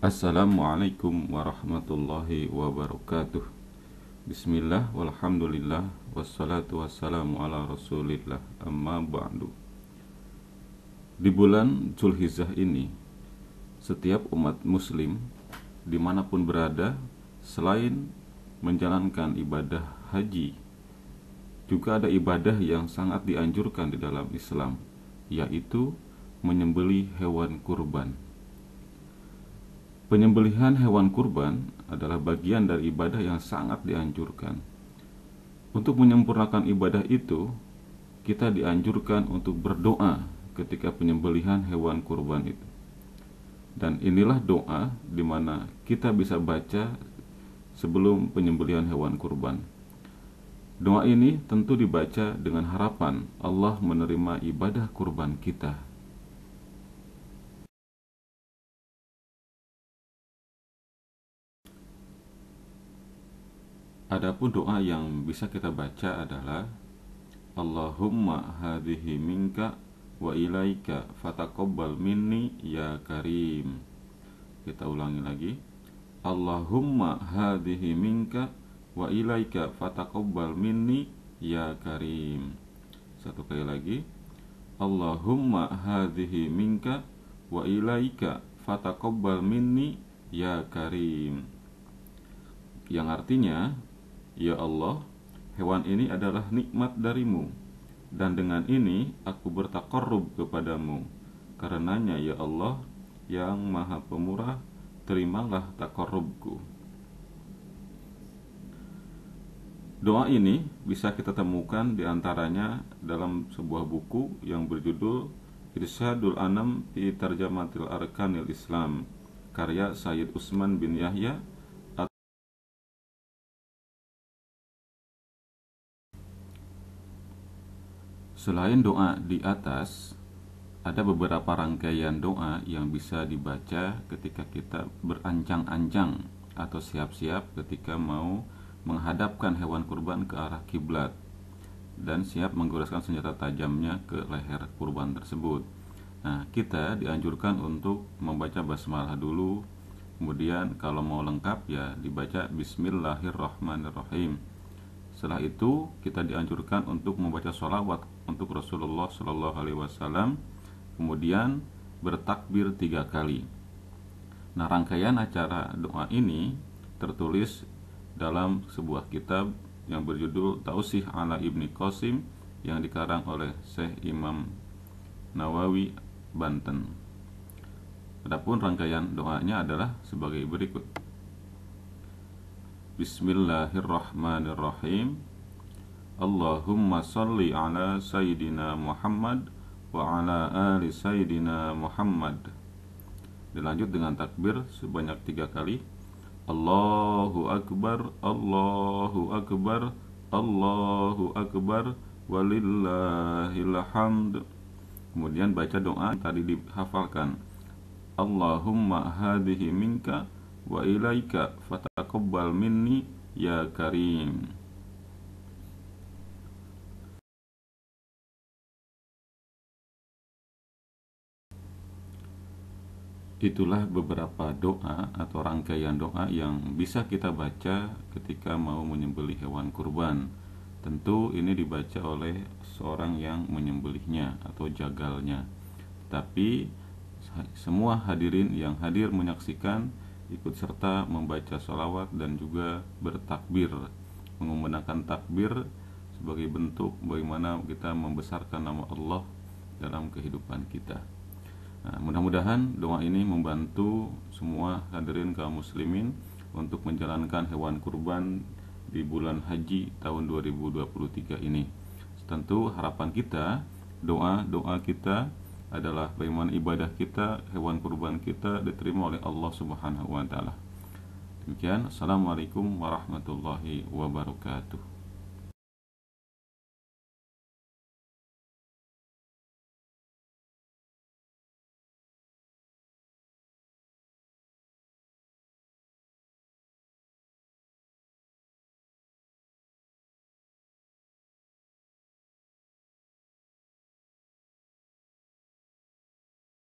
Assalamualaikum warahmatullahi wabarakatuh Bismillah walhamdulillah Wassalatu wassalamu ala rasulillah Amma ba'du Di bulan Zulhizah ini Setiap umat muslim Dimanapun berada Selain menjalankan ibadah haji Juga ada ibadah yang sangat dianjurkan di dalam Islam Yaitu menyembeli hewan kurban Penyembelihan hewan kurban adalah bagian dari ibadah yang sangat dianjurkan. Untuk menyempurnakan ibadah itu, kita dianjurkan untuk berdoa ketika penyembelihan hewan kurban itu. Dan inilah doa di mana kita bisa baca sebelum penyembelihan hewan kurban. Doa ini tentu dibaca dengan harapan Allah menerima ibadah kurban kita Adapun doa yang bisa kita baca adalah Allahumma hadhihi minka wa ilaika fataqabbal minni ya karim. Kita ulangi lagi. Allahumma hadhihi minka wa ilaika fataqabbal minni ya karim. Satu kali lagi. Allahumma hadhihi minka wa ilaika fataqabbal minni ya karim. Yang artinya Ya Allah, hewan ini adalah nikmat darimu, dan dengan ini aku bertakorub kepadamu. Karenanya ya Allah, yang maha pemurah, terimalah takorubku. Doa ini bisa kita temukan diantaranya dalam sebuah buku yang berjudul Irsyadul Anam fi Tarjamatil Arkanil Islam karya Sayyid Usman bin Yahya Selain doa di atas, ada beberapa rangkaian doa yang bisa dibaca ketika kita berancang-ancang atau siap-siap ketika mau menghadapkan hewan kurban ke arah kiblat dan siap menggoreskan senjata tajamnya ke leher kurban tersebut. Nah, kita dianjurkan untuk membaca basmalah dulu. Kemudian kalau mau lengkap ya dibaca bismillahirrahmanirrahim. Setelah itu kita dianjurkan untuk membaca sholawat untuk Rasulullah Shallallahu Alaihi Wasallam, kemudian bertakbir tiga kali. Nah rangkaian acara doa ini tertulis dalam sebuah kitab yang berjudul Tausih ala Ibni Qasim yang dikarang oleh Syekh Imam Nawawi Banten. Adapun rangkaian doanya adalah sebagai berikut. Bismillahirrahmanirrahim Allahumma salli ala Sayyidina Muhammad wa ala ali Sayyidina Muhammad Dilanjut dengan takbir sebanyak tiga kali Allahu Akbar, Allahu Akbar, Allahu Akbar, Walillahilhamd Kemudian baca doa yang tadi dihafalkan. Allahumma hadihi minka wa ilaika taqabbal minni ya karim Itulah beberapa doa atau rangkaian doa yang bisa kita baca ketika mau menyembelih hewan kurban. Tentu ini dibaca oleh seorang yang menyembelihnya atau jagalnya. Tapi semua hadirin yang hadir menyaksikan ikut serta membaca sholawat dan juga bertakbir mengumandangkan takbir sebagai bentuk bagaimana kita membesarkan nama Allah dalam kehidupan kita. Nah, mudah-mudahan doa ini membantu semua hadirin kaum muslimin untuk menjalankan hewan kurban di bulan haji tahun 2023 ini. Tentu harapan kita, doa-doa kita adalah bagaimana ibadah kita, hewan kurban kita diterima oleh Allah Subhanahu wa taala. Demikian, Assalamualaikum warahmatullahi wabarakatuh.